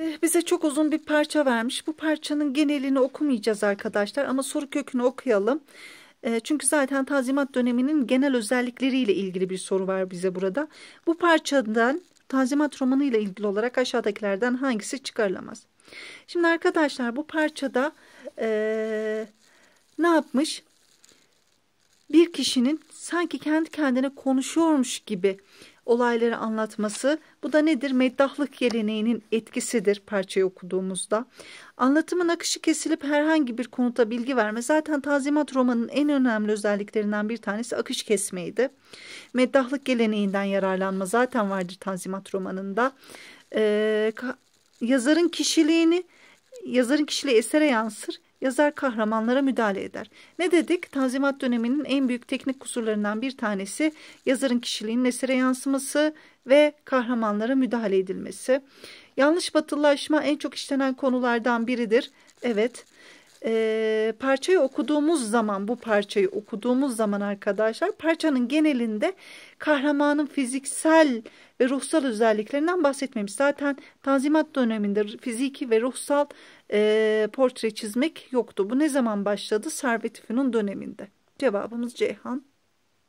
Eh, bize çok uzun bir parça vermiş. Bu parçanın genelini okumayacağız arkadaşlar ama soru kökünü okuyalım. Eh, çünkü zaten tazimat döneminin genel özellikleriyle ilgili bir soru var bize burada. Bu parçadan tazimat romanı ile ilgili olarak aşağıdakilerden hangisi çıkarılamaz? Şimdi arkadaşlar bu parçada e, ne yapmış? bir kişinin sanki kendi kendine konuşuyormuş gibi olayları anlatması bu da nedir? Meddahlık geleneğinin etkisidir parçayı okuduğumuzda. Anlatımın akışı kesilip herhangi bir konuta bilgi verme zaten Tazimat romanının en önemli özelliklerinden bir tanesi akış kesmeydi. Meddahlık geleneğinden yararlanma zaten vardır Tazimat romanında. Ee, yazarın kişiliğini yazarın kişiliği esere yansır, yazar kahramanlara müdahale eder. Ne dedik? Tanzimat döneminin en büyük teknik kusurlarından bir tanesi yazarın kişiliğinin esere yansıması ve kahramanlara müdahale edilmesi. Yanlış batılılaşma en çok işlenen konulardan biridir. Evet, e, parçayı okuduğumuz zaman bu parçayı okuduğumuz zaman arkadaşlar parçanın genelinde kahramanın fiziksel ve ruhsal özelliklerinden bahsetmemiş. Zaten Tanzimat döneminde fiziki ve ruhsal e, portre çizmek yoktu. Bu ne zaman başladı? Servet döneminde. Cevabımız Ceyhan.